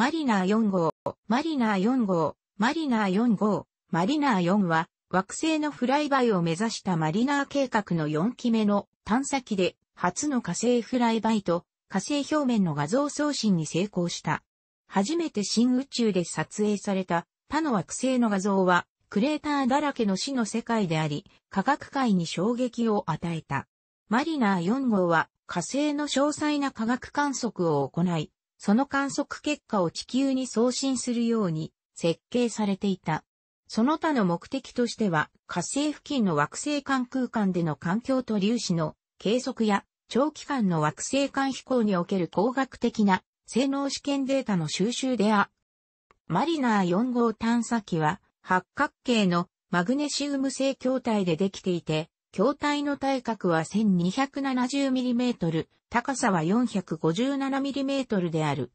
マリナー4号、マリナー4号、マリナー4号、マリナー4は、惑星のフライバイを目指したマリナー計画の4期目の探査機で、初の火星フライバイと、火星表面の画像送信に成功した。初めて新宇宙で撮影された他の惑星の画像は、クレーターだらけの死の世界であり、科学界に衝撃を与えた。マリナー4号は火星の詳細な科学観測を行い、その観測結果を地球に送信するように設計されていた。その他の目的としては、火星付近の惑星間空間での環境と粒子の計測や、長期間の惑星間飛行における工学的な性能試験データの収集であ。マリナー4号探査機は、八角形のマグネシウム星筐体でできていて、筐体の体格は 1270mm、高さは 457mm である。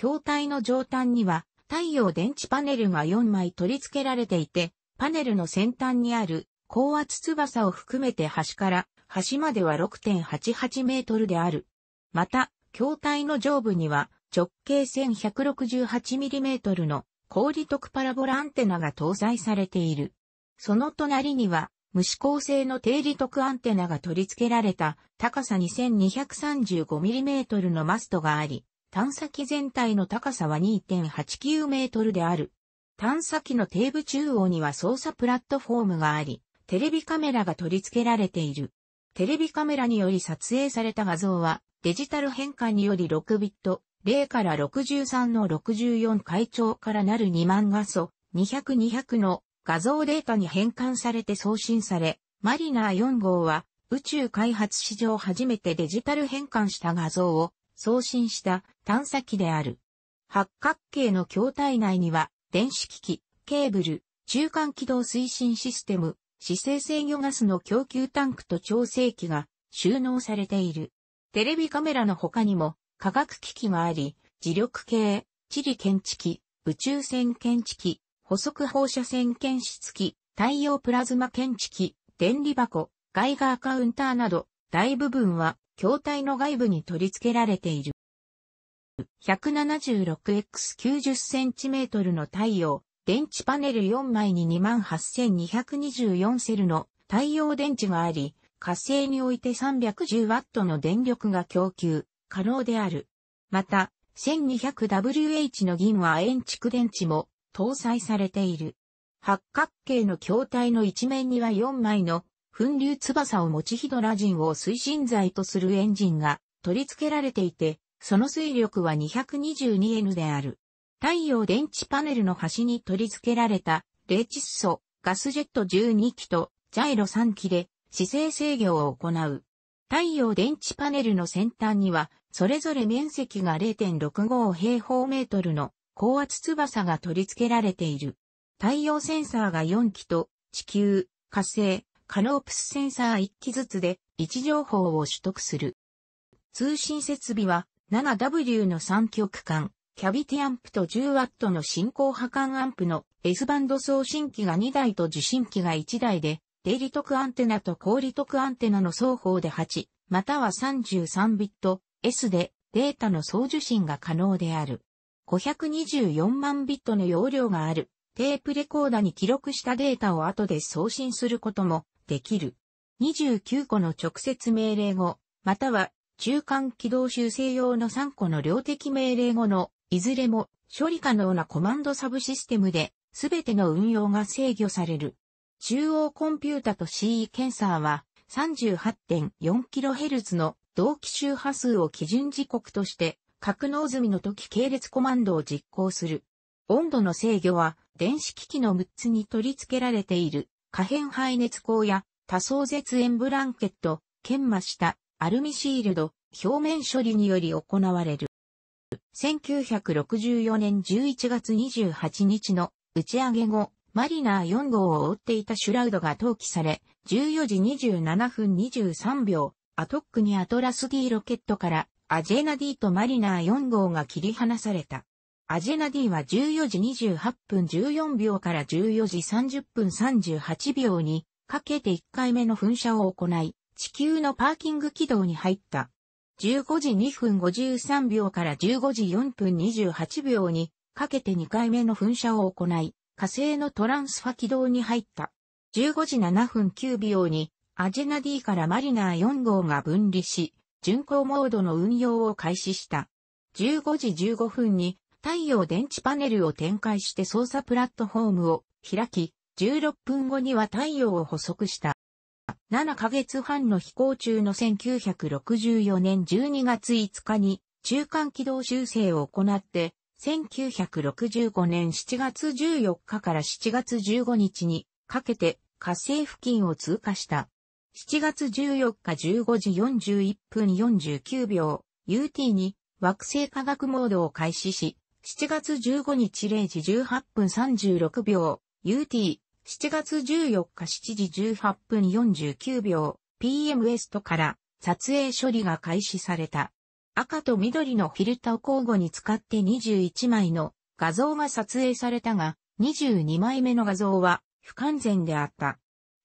筐体の上端には太陽電池パネルが4枚取り付けられていて、パネルの先端にある高圧翼を含めて端から端までは6.88メートルである。また、筐体の上部には直径 1168mm の氷徳パラボラアンテナが搭載されている。その隣には無指向性の低利得アンテナが取り付けられた高さ 2235mm のマストがあり、探査機全体の高さは2.89メートルである。探査機の底部中央には操作プラットフォームがあり、テレビカメラが取り付けられている。テレビカメラにより撮影された画像は、デジタル変換により6ビット、0から63の64回調からなる2万画素、200-200の画像データに変換されて送信され、マリナー4号は宇宙開発史上初めてデジタル変換した画像を送信した探査機である。八角形の筐体内には電子機器、ケーブル、中間軌道推進システム、姿勢制御ガスの供給タンクと調整器が収納されている。テレビカメラの他にも科学機器があり、磁力計、地理検知器、宇宙船検知器、補足放射線検出器、太陽プラズマ検知器、電離箱、ガイガーカウンターなど、大部分は筐体の外部に取り付けられている。176x90cm の太陽、電池パネル4枚に28,224セルの太陽電池があり、火星において 310W の電力が供給可能である。また、1200WH の銀は円蓄電池も搭載されている。八角形の筐体の一面には4枚の噴流翼を持ちヒドラジンを推進剤とするエンジンが取り付けられていて、その推力は 222N である。太陽電池パネルの端に取り付けられた、冷窒素、ガスジェット12機と、ジャイロ3機で、姿勢制御を行う。太陽電池パネルの先端には、それぞれ面積が0.65平方メートルの高圧翼が取り付けられている。太陽センサーが4機と、地球、火星、カノープスセンサー1機ずつで位置情報を取得する。通信設備は 7W の3極管、キャビティアンプと 10W の進行波間アンプの S バンド送信機が2台と受信機が1台で、低利得アンテナと高利得アンテナの双方で8、または33ビット S でデータの送受信が可能である。524万ビットの容量があるテープレコーダに記録したデータを後で送信することもできる。29個の直接命令後、または中間軌道修正用の3個の量的命令後のいずれも処理可能なコマンドサブシステムで全ての運用が制御される。中央コンピュータと CE 検査は 38.4kHz の同期周波数を基準時刻として格納済みの時系列コマンドを実行する。温度の制御は電子機器の6つに取り付けられている可変排熱口や多層絶縁ブランケット、研磨したアルミシールド、表面処理により行われる。1964年11月28日の打ち上げ後、マリナー4号を追っていたシュラウドが投棄され、14時27分23秒、アトックにアトラス D ロケットからアジェナディとマリナー4号が切り離された。アジェナディは14時28分14秒から14時30分38秒にかけて1回目の噴射を行い、地球のパーキング軌道に入った。15時2分53秒から15時4分28秒にかけて2回目の噴射を行い、火星のトランスファ軌道に入った。15時7分9秒にアジェナディからマリナー4号が分離し、巡航モードの運用を開始した。15時15分に太陽電池パネルを展開して操作プラットフォームを開き、16分後には太陽を捕捉した。7ヶ月半の飛行中の1964年12月5日に中間軌道修正を行って、1965年7月14日から7月15日にかけて火星付近を通過した。7月14日15時41分49秒、UT に惑星科学モードを開始し、7月15日0時18分36秒、UT、7月14日7時18分49秒、PM ウエストから撮影処理が開始された。赤と緑のフィルターを交互に使って21枚の画像が撮影されたが、22枚目の画像は不完全であった。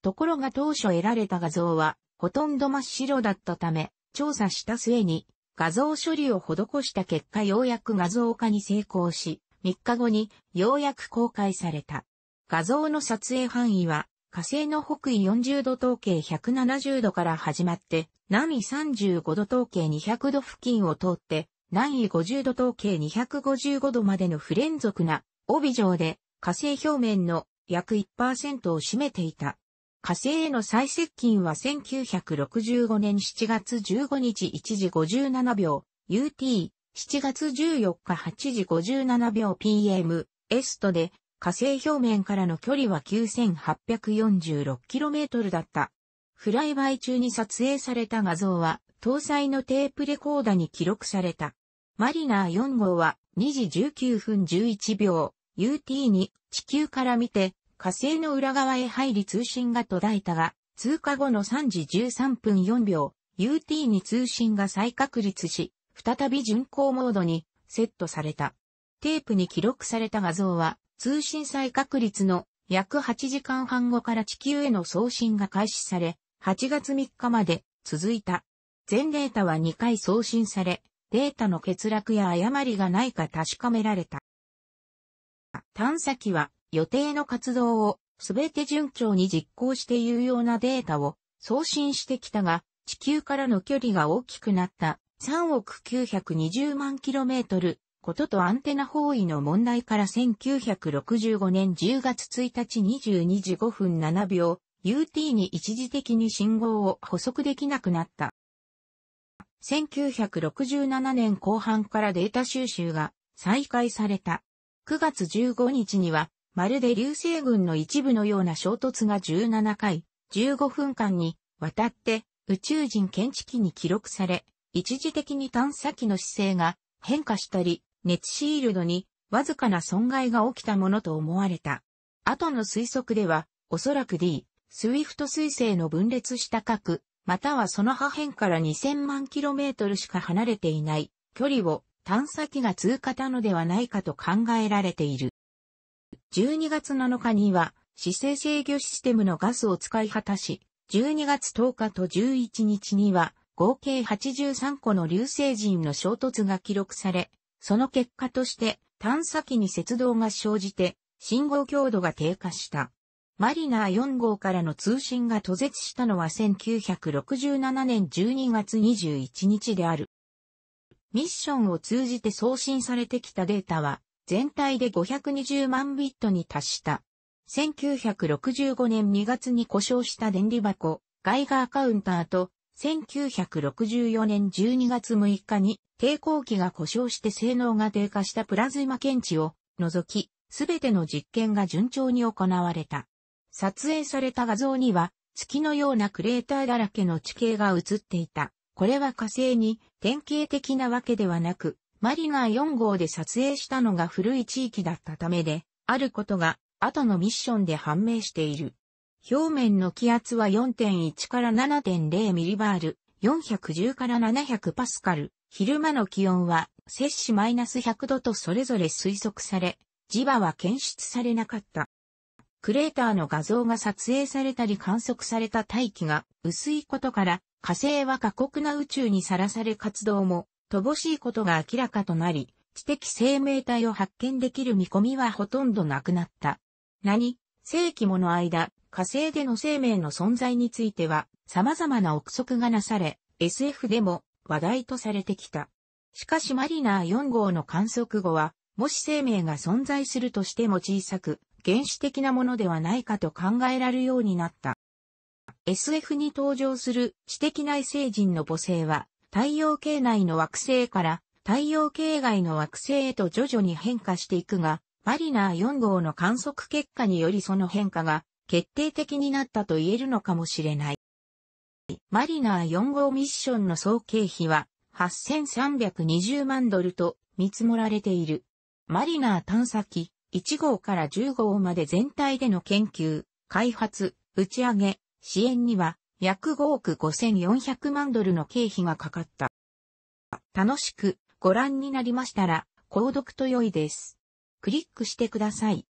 ところが当初得られた画像は、ほとんど真っ白だったため、調査した末に、画像処理を施した結果ようやく画像化に成功し、3日後にようやく公開された。画像の撮影範囲は、火星の北緯40度統計170度から始まって、南緯35度統計200度付近を通って、南緯50度統計255度までの不連続な帯状で火星表面の約1%を占めていた。火星への最接近は1965年7月15日1時57秒 UT、7月14日8時57秒 PM、エストで火星表面からの距離は 9846km だった。フライバイ中に撮影された画像は搭載のテープレコーダに記録された。マリナー4号は2時19分11秒 UT に地球から見て火星の裏側へ入り通信が途絶えたが、通過後の3時13分4秒、UT に通信が再確立し、再び巡航モードにセットされた。テープに記録された画像は、通信再確立の約8時間半後から地球への送信が開始され、8月3日まで続いた。全データは2回送信され、データの欠落や誤りがないか確かめられた。探査機は予定の活動をすべて順調に実行して有用なデータを送信してきたが、地球からの距離が大きくなった3億920万キロメートルこととアンテナ方位の問題から1965年10月1日22時5分7秒、UT に一時的に信号を補足できなくなった。1967年後半からデータ収集が再開された。9月15日にはまるで流星群の一部のような衝突が17回、15分間にわたって宇宙人検知器に記録され、一時的に探査機の姿勢が変化したり、熱シールドにわずかな損害が起きたものと思われた。後の推測では、おそらく D、スウィフト彗星の分裂した核、またはその破片から2000万キロメートルしか離れていない距離を探査機が通過たのではないかと考えられている。12月7日には、姿勢制御システムのガスを使い果たし、12月10日と11日には、合計83個の流星人の衝突が記録され、その結果として探査機に接道が生じて信号強度が低下した。マリナー4号からの通信が途絶したのは1967年12月21日である。ミッションを通じて送信されてきたデータは全体で520万ビットに達した。1965年2月に故障した電離箱、ガイガーカウンターと、1964年12月6日に抵抗器が故障して性能が低下したプラズマ検知を除き、すべての実験が順調に行われた。撮影された画像には、月のようなクレーターだらけの地形が映っていた。これは火星に典型的なわけではなく、マリナー4号で撮影したのが古い地域だったためで、あることが後のミッションで判明している。表面の気圧は4.1から7.0ミリバール、410から700パスカル、昼間の気温は摂氏マイナス100度とそれぞれ推測され、磁場は検出されなかった。クレーターの画像が撮影されたり観測された大気が薄いことから、火星は過酷な宇宙にさらされ活動も乏しいことが明らかとなり、知的生命体を発見できる見込みはほとんどなくなった。何、世紀もの間、火星での生命の存在については、様々な憶測がなされ、SF でも話題とされてきた。しかしマリナー4号の観測後は、もし生命が存在するとしても小さく、原始的なものではないかと考えられるようになった。SF に登場する知的内星人の母性は、太陽系内の惑星から太陽系外の惑星へと徐々に変化していくが、マリナー4号の観測結果によりその変化が決定的になったと言えるのかもしれない。マリナー4号ミッションの総経費は8320万ドルと見積もられている。マリナー探査機1号から10号まで全体での研究、開発、打ち上げ、支援には約5億5400万ドルの経費がかかった。楽しくご覧になりましたら、購読と良いです。クリックしてください。